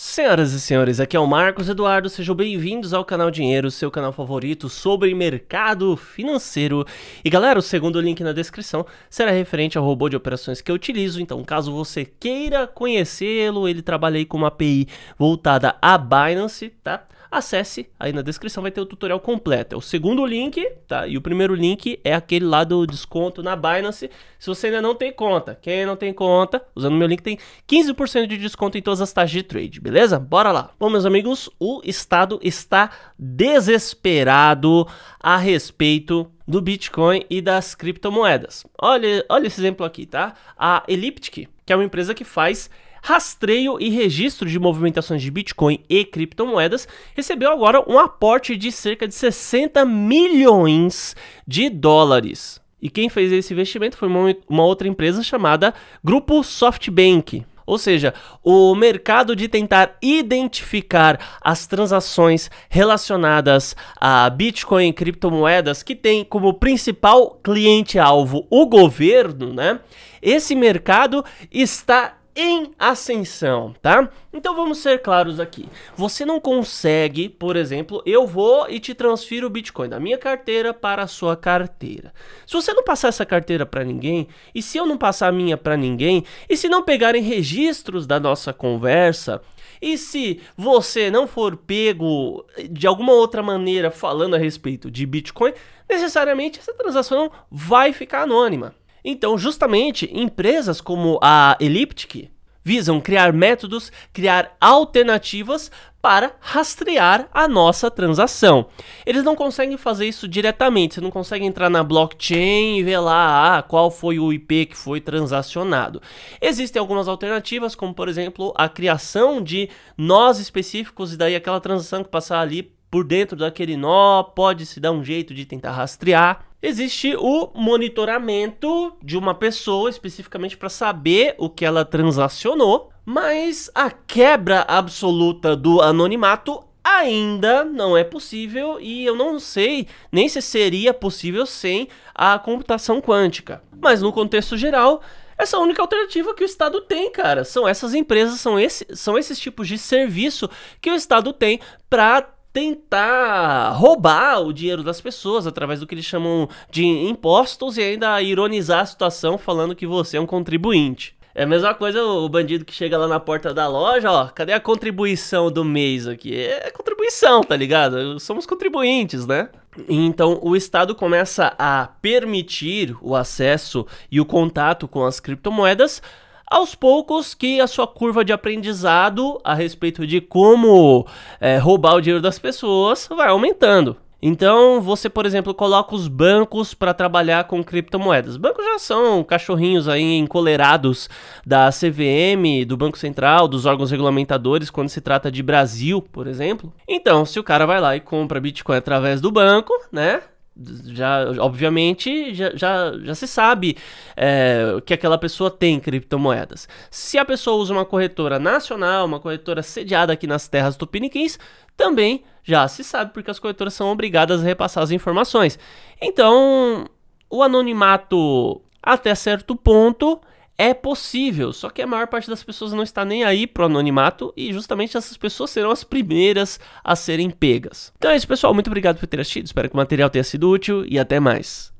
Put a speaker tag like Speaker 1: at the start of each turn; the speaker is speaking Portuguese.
Speaker 1: Senhoras e senhores, aqui é o Marcos Eduardo, sejam bem-vindos ao canal Dinheiro, seu canal favorito sobre mercado financeiro. E galera, o segundo link na descrição será referente ao robô de operações que eu utilizo, então caso você queira conhecê-lo, ele trabalha aí com uma API voltada à Binance, tá? Acesse, aí na descrição vai ter o tutorial completo. É o segundo link, tá? E o primeiro link é aquele lá do desconto na Binance. Se você ainda não tem conta, quem não tem conta, usando meu link tem 15% de desconto em todas as taxas de trade, Beleza? Bora lá. Bom, meus amigos, o Estado está desesperado a respeito do Bitcoin e das criptomoedas. Olha, olha esse exemplo aqui, tá? A Elliptic, que é uma empresa que faz rastreio e registro de movimentações de Bitcoin e criptomoedas, recebeu agora um aporte de cerca de 60 milhões de dólares. E quem fez esse investimento foi uma outra empresa chamada Grupo SoftBank. Ou seja, o mercado de tentar identificar as transações relacionadas a Bitcoin e criptomoedas que tem como principal cliente-alvo o governo, né? Esse mercado está em ascensão, tá? Então vamos ser claros aqui. Você não consegue, por exemplo, eu vou e te transfiro o Bitcoin da minha carteira para a sua carteira. Se você não passar essa carteira para ninguém, e se eu não passar a minha para ninguém, e se não pegarem registros da nossa conversa, e se você não for pego eh, de alguma outra maneira falando a respeito de Bitcoin, necessariamente essa transação vai ficar anônima. Então, justamente, empresas como a Elliptic visam criar métodos, criar alternativas para rastrear a nossa transação. Eles não conseguem fazer isso diretamente, você não consegue entrar na blockchain e ver lá ah, qual foi o IP que foi transacionado. Existem algumas alternativas, como por exemplo a criação de nós específicos e daí aquela transação que passar ali por dentro daquele nó, pode se dar um jeito de tentar rastrear. Existe o monitoramento de uma pessoa especificamente para saber o que ela transacionou, mas a quebra absoluta do anonimato ainda não é possível e eu não sei nem se seria possível sem a computação quântica. Mas no contexto geral, essa é a única alternativa que o Estado tem, cara. São essas empresas, são, esse, são esses tipos de serviço que o Estado tem para tentar roubar o dinheiro das pessoas através do que eles chamam de impostos e ainda ironizar a situação falando que você é um contribuinte. É a mesma coisa o bandido que chega lá na porta da loja, ó, cadê a contribuição do mês aqui? É contribuição, tá ligado? Somos contribuintes, né? Então o Estado começa a permitir o acesso e o contato com as criptomoedas aos poucos que a sua curva de aprendizado a respeito de como é, roubar o dinheiro das pessoas vai aumentando. Então, você, por exemplo, coloca os bancos para trabalhar com criptomoedas. Bancos já são cachorrinhos aí encolerados da CVM, do Banco Central, dos órgãos regulamentadores quando se trata de Brasil, por exemplo. Então, se o cara vai lá e compra Bitcoin através do banco, né? já obviamente já, já, já se sabe é, que aquela pessoa tem criptomoedas. Se a pessoa usa uma corretora nacional, uma corretora sediada aqui nas terras tupiniquins, também já se sabe porque as corretoras são obrigadas a repassar as informações. Então, o anonimato até certo ponto é possível, só que a maior parte das pessoas não está nem aí pro anonimato e justamente essas pessoas serão as primeiras a serem pegas. Então é isso, pessoal. Muito obrigado por ter assistido. Espero que o material tenha sido útil e até mais.